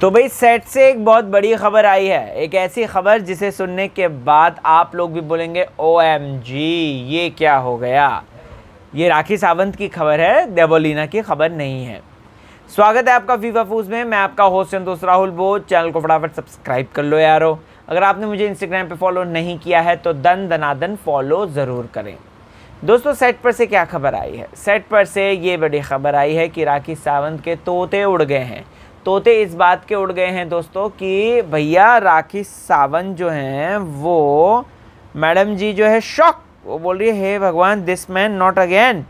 तो भाई सेट से एक बहुत बड़ी खबर आई है एक ऐसी खबर जिसे सुनने के बाद आप लोग भी बोलेंगे ओ एम जी ये क्या हो गया ये राखी सावंत की खबर है देवोलिना की खबर नहीं है स्वागत है आपका फीफा फूज में मैं आपका होस्ट दोस्त राहुल बोध चैनल को फटाफट सब्सक्राइब कर लो यारो अगर आपने मुझे इंस्टाग्राम पे फॉलो नहीं किया है तो दन दनादन फॉलो ज़रूर करें दोस्तों सेट पर से क्या खबर आई है सेट पर से ये बड़ी खबर आई है कि राखी सावंत के तोते उड़ गए हैं तोते इस बात के उड़ गए हैं दोस्तों कि भैया राखी सावंत जो हैं वो मैडम जी जो है शौक वो बोल रही है हे भगवान दिस मैन नॉट अगेन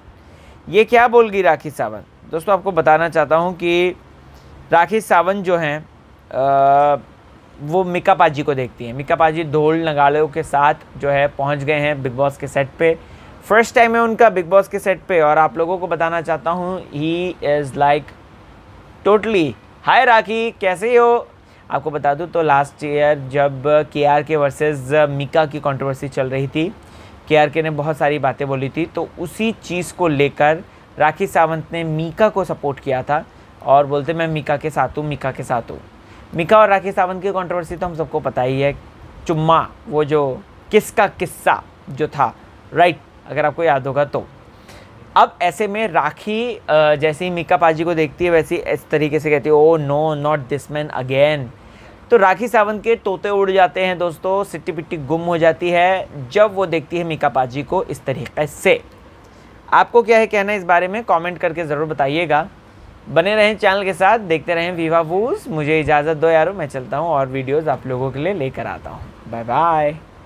ये क्या बोल गई राखी सावंत दोस्तों आपको बताना चाहता हूँ कि राखी सावंत जो हैं वो मिका पाजी को देखती हैं मिका पाजी ढोल नगाड़ों के साथ जो है पहुँच गए हैं बिग बॉस के सेट पे फर्स्ट टाइम है उनका बिग बॉस के सेट पे और आप लोगों को बताना चाहता हूँ he is like totally hi Rakhi कैसे हो आपको बता दूँ तो लास्ट ईयर जब के आर के वर्सेज मिका की कंट्रोवर्सी चल रही थी के आर के ने बहुत सारी बातें बोली थी तो उसी चीज़ को लेकर राखी सावंत ने मीका को सपोर्ट किया था और बोलते मैं मीका के साथ हूँ मीका के साथ हूँ मीका और राखी सावंत की कंट्रोवर्सी तो हम सबको पता ही है चुम्मा वो जो किसका किस्सा जो था राइट अगर आपको याद होगा तो अब ऐसे में राखी जैसे ही मीका पाजी को देखती है वैसे इस तरीके से कहती है oh no not this man again तो राखी सावंत के तोते उड़ जाते हैं दोस्तों सिट्टी पिट्टी गुम हो जाती है जब वो देखती है मीका पाजी को इस तरीके से आपको क्या है कहना इस बारे में कमेंट करके ज़रूर बताइएगा बने रहें चैनल के साथ देखते रहें वीवा वूज मुझे इजाज़त दो यारों मैं चलता हूँ और वीडियोज़ आप लोगों के लिए लेकर आता हूँ बाय बाय